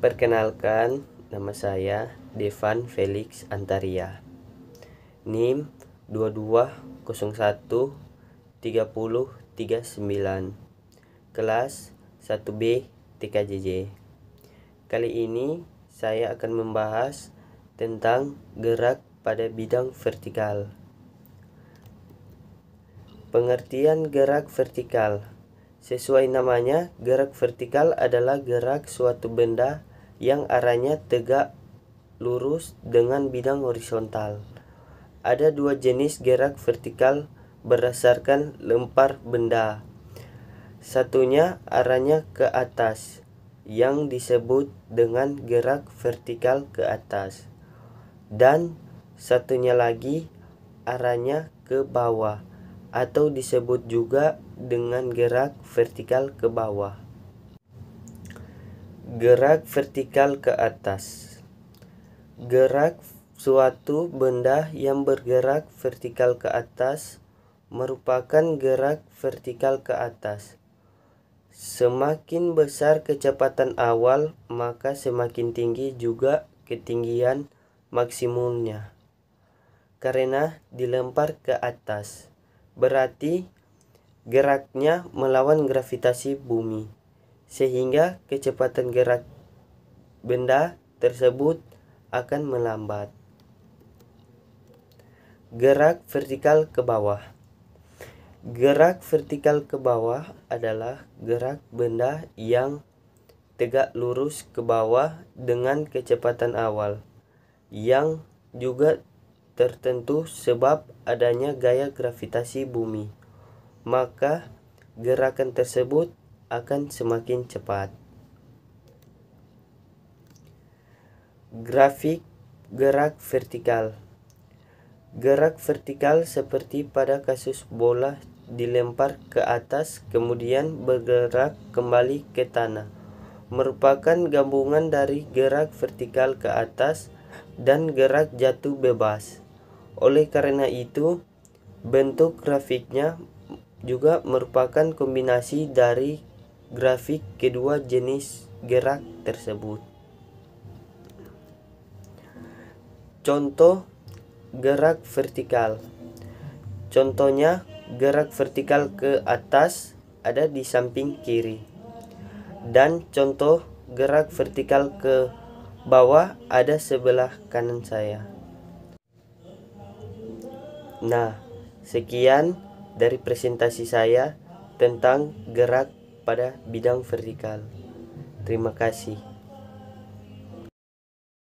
Perkenalkan, nama saya Devan Felix Antaria. NIM 2201 3039. Kelas 1B TKJJ. Kali ini saya akan membahas tentang gerak pada bidang vertikal. Pengertian gerak vertikal. Sesuai namanya, gerak vertikal adalah gerak suatu benda yang arahnya tegak lurus dengan bidang horizontal. Ada dua jenis gerak vertikal berdasarkan lempar benda. Satunya arahnya ke atas yang disebut dengan gerak vertikal ke atas. Dan satunya lagi arahnya ke bawah atau disebut juga dengan gerak vertikal ke bawah. Gerak vertikal ke atas. Gerak suatu benda yang bergerak vertikal ke atas merupakan gerak vertikal ke atas. Semakin besar kecepatan awal, maka semakin tinggi juga ketinggian maksimumnya. Karena dilempar ke atas, berarti geraknya melawan gravitasi bumi sehingga kecepatan gerak benda tersebut akan melambat. Gerak vertikal ke bawah. Gerak vertikal ke bawah adalah gerak benda yang tegak lurus ke bawah dengan kecepatan awal yang juga tertentu sebab adanya gaya gravitasi bumi. Maka gerakan tersebut akan semakin cepat. Grafik gerak vertikal. Gerak vertikal seperti pada kasus bola dilempar ke atas kemudian bergerak kembali ke tanah. Merupakan gabungan dari gerak vertikal ke atas dan gerak jatuh bebas. Oleh karena itu, bentuk grafiknya juga merupakan kombinasi dari grafik kedua jenis gerak tersebut. Contoh gerak vertikal. Contohnya gerak vertikal ke atas ada di samping kiri. Dan contoh gerak vertikal ke bawah ada sebelah kanan saya. Nah, sekian dari presentasi saya tentang gerak pada bidang vertikal. Terima kasih.